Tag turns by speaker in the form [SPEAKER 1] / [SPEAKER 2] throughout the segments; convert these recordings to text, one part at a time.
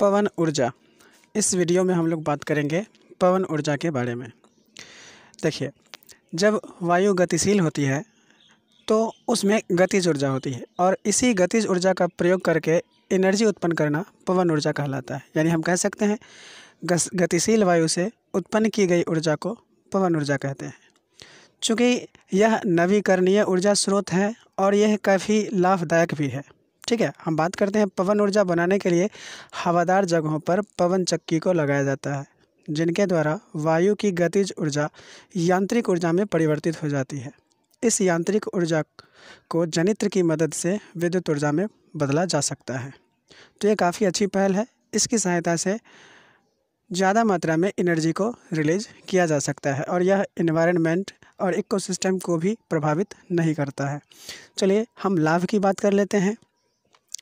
[SPEAKER 1] पवन ऊर्जा इस वीडियो में हम लोग बात करेंगे पवन ऊर्जा के बारे में देखिए जब वायु गतिशील होती है तो उसमें गतिज ऊर्जा होती है और इसी गतिज ऊर्जा का प्रयोग करके एनर्जी उत्पन्न करना पवन ऊर्जा कहलाता है यानी हम कह सकते हैं गतिशील वायु से उत्पन्न की गई ऊर्जा को पवन ऊर्जा कहते हैं चूँकि यह नवीकरणीय ऊर्जा स्रोत है और यह काफ़ी लाभदायक भी है ठीक है हम बात करते हैं पवन ऊर्जा बनाने के लिए हवादार जगहों पर पवन चक्की को लगाया जाता है जिनके द्वारा वायु की गतिज ऊर्जा यांत्रिक ऊर्जा में परिवर्तित हो जाती है इस यांत्रिक ऊर्जा को जनित्र की मदद से विद्युत ऊर्जा में बदला जा सकता है तो ये काफ़ी अच्छी पहल है इसकी सहायता से ज़्यादा मात्रा में एनर्जी को रिलीज किया जा सकता है और यह इन्वायरमेंट और इकोसिस्टम को भी प्रभावित नहीं करता है चलिए हम लाभ की बात कर लेते हैं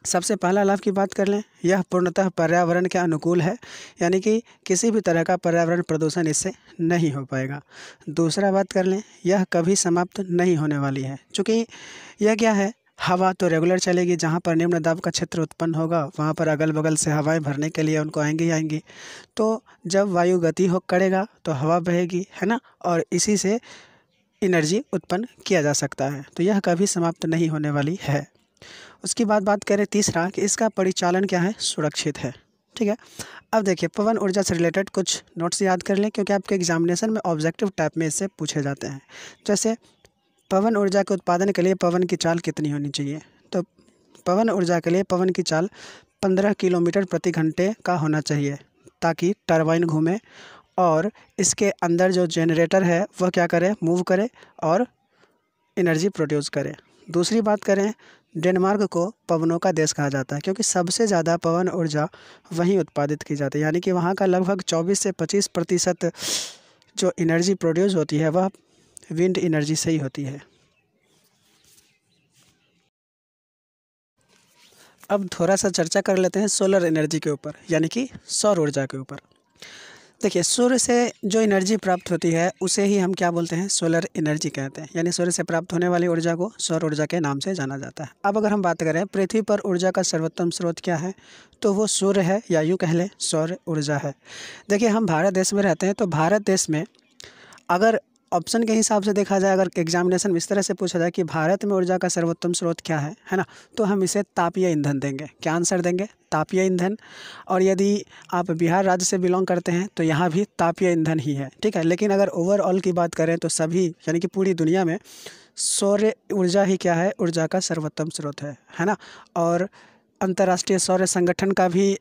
[SPEAKER 1] सबसे पहला लाभ की बात कर लें यह पूर्णतः पर्यावरण के अनुकूल है यानी कि किसी भी तरह का पर्यावरण प्रदूषण इससे नहीं हो पाएगा दूसरा बात कर लें यह कभी समाप्त नहीं होने वाली है चूँकि यह क्या है हवा तो रेगुलर चलेगी जहाँ पर निम्न दाब का क्षेत्र उत्पन्न होगा वहाँ पर अगल बगल से हवाएं भरने के लिए उनको आएंगी आएंगी तो जब वायु गति हो करेगा तो हवा बहेगी है ना और इसी से एनर्जी उत्पन्न किया जा सकता है तो यह कभी समाप्त नहीं होने वाली है उसके बाद बात करें तीसरा कि इसका परिचालन क्या है सुरक्षित है ठीक है अब देखिए पवन ऊर्जा से रिलेटेड कुछ नोट्स याद कर लें क्योंकि आपके एग्जामिनेशन में ऑब्जेक्टिव टाइप में इससे पूछे जाते हैं जैसे पवन ऊर्जा के उत्पादन के लिए पवन की चाल कितनी होनी चाहिए तो पवन ऊर्जा के लिए पवन की चाल पंद्रह किलोमीटर प्रति घंटे का होना चाहिए ताकि टर्बाइन घूमे और इसके अंदर जो जनरेटर है वह क्या करे मूव करे और एनर्जी प्रोड्यूस करे दूसरी बात करें डेनमार्क को पवनों का देश कहा जाता है क्योंकि सबसे ज़्यादा पवन ऊर्जा वहीं उत्पादित की जाती है यानी कि वहाँ का लगभग 24 से 25 प्रतिशत जो एनर्जी प्रोड्यूस होती है वह विंड एनर्जी से ही होती है अब थोड़ा सा चर्चा कर लेते हैं सोलर एनर्जी के ऊपर यानी कि सौर ऊर्जा के ऊपर देखिए सूर्य से जो एनर्जी प्राप्त होती है उसे ही हम क्या बोलते हैं सोलर एनर्जी कहते हैं यानी सूर्य से प्राप्त होने वाली ऊर्जा को सौर ऊर्जा के नाम से जाना जाता है अब अगर हम बात करें पृथ्वी पर ऊर्जा का सर्वोत्तम स्रोत क्या है तो वो सूर्य है या यूँ कह लें सौर ऊर्जा है देखिए हम भारत देश में रहते हैं तो भारत देश में अगर ऑप्शन के हिसाब से देखा जाए अगर एग्जामिनेशन में इस तरह से पूछा जाए कि भारत में ऊर्जा का सर्वोत्तम स्रोत क्या है है ना तो हम इसे तापीय ईंधन देंगे क्या आंसर देंगे तापीय ईंधन और यदि आप बिहार राज्य से बिलोंग करते हैं तो यहाँ भी तापीय ईंधन ही है ठीक है लेकिन अगर ओवरऑल की बात करें तो सभी यानी कि पूरी दुनिया में सौर्य ऊर्जा ही क्या है ऊर्जा का सर्वोत्तम स्रोत है है ना और अंतर्राष्ट्रीय सौर्य संगठन का भी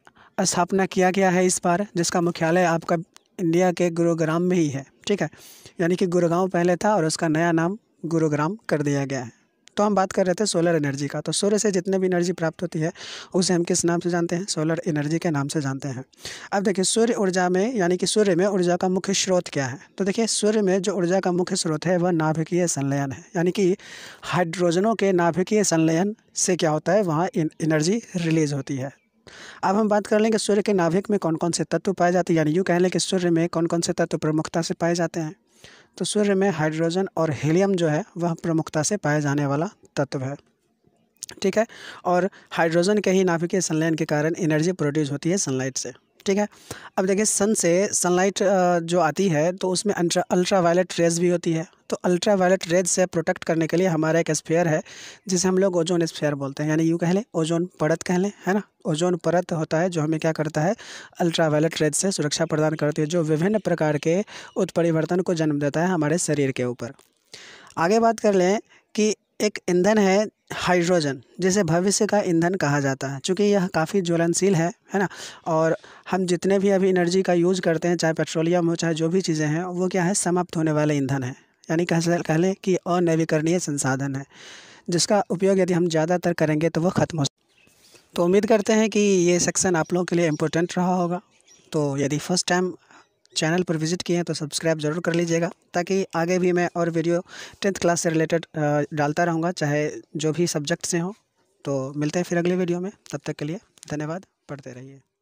[SPEAKER 1] स्थापना किया गया है इस बार जिसका मुख्यालय आपका इंडिया के गुरुग्राम में ही है ठीक है यानी कि गुरुगांव पहले था और उसका नया नाम गुरुग्राम कर दिया गया है तो हम बात कर रहे थे सोलर एनर्जी का तो सूर्य से जितने भी एनर्जी प्राप्त होती है उसे हम किस नाम से जानते हैं सोलर एनर्जी के नाम से जानते हैं अब देखिए सूर्य ऊर्जा में यानी कि सूर्य में ऊर्जा का मुख्य स्रोत क्या है तो देखिए सूर्य में जो ऊर्जा का मुख्य स्रोत है वह नाभिकीय संलयन है यानी कि हाइड्रोजनों के नाभिकीय संलयन से क्या होता है वहाँ एनर्जी रिलीज होती है अब हम बात कर लेंगे सूर्य के नाभिक में कौन कौन से तत्व पाए जाते हैं यानी यूँ कह लें कि सूर्य में कौन कौन से तत्व प्रमुखता से पाए जाते हैं तो सूर्य में हाइड्रोजन और हीलियम जो है वह प्रमुखता से पाए जाने वाला तत्व है ठीक है और हाइड्रोजन के ही नाभिकीय संलयन के कारण एनर्जी प्रोड्यूस होती है सनलाइट से ठीक है अब देखिए सन से सनलाइट जो आती है तो उसमें अल्ट्रा वायलेट रेज भी होती है तो अल्ट्रा वायलेट रेज से प्रोटेक्ट करने के लिए हमारा एक स्फेयर है जिसे हम लोग ओजोन स्फेयर बोलते हैं यानी यूँ कह लें ओजोन परत कह लें है ना ओजोन परत होता है जो हमें क्या करता है अल्ट्रा वायलेट रेज से सुरक्षा प्रदान करती है जो विभिन्न प्रकार के उत्परिवर्तन को जन्म देता है हमारे शरीर के ऊपर आगे बात कर लें कि एक ईंधन है हाइड्रोजन जिसे भविष्य का ईंधन कहा जाता है क्योंकि यह काफ़ी ज्वलनशील है है ना और हम जितने भी अभी एनर्जी का यूज़ करते हैं चाहे पेट्रोलियम हो चाहे जो भी चीज़ें हैं वो क्या है समाप्त होने वाले ईंधन हैं यानी कह कह लें कि अनवीकरणीय संसाधन है जिसका उपयोग यदि हम ज़्यादातर करेंगे तो वह ख़त्म हो तो उम्मीद करते हैं कि ये सेक्शन आप लोगों के लिए इम्पोर्टेंट रहा होगा तो यदि फ़र्स्ट टाइम चैनल पर विज़िट किए हैं तो सब्सक्राइब ज़रूर कर लीजिएगा ताकि आगे भी मैं और वीडियो टेंथ क्लास से रिलेटेड डालता रहूँगा चाहे जो भी सब्जेक्ट से हों तो मिलते हैं फिर अगले वीडियो में तब तक के लिए धन्यवाद पढ़ते रहिए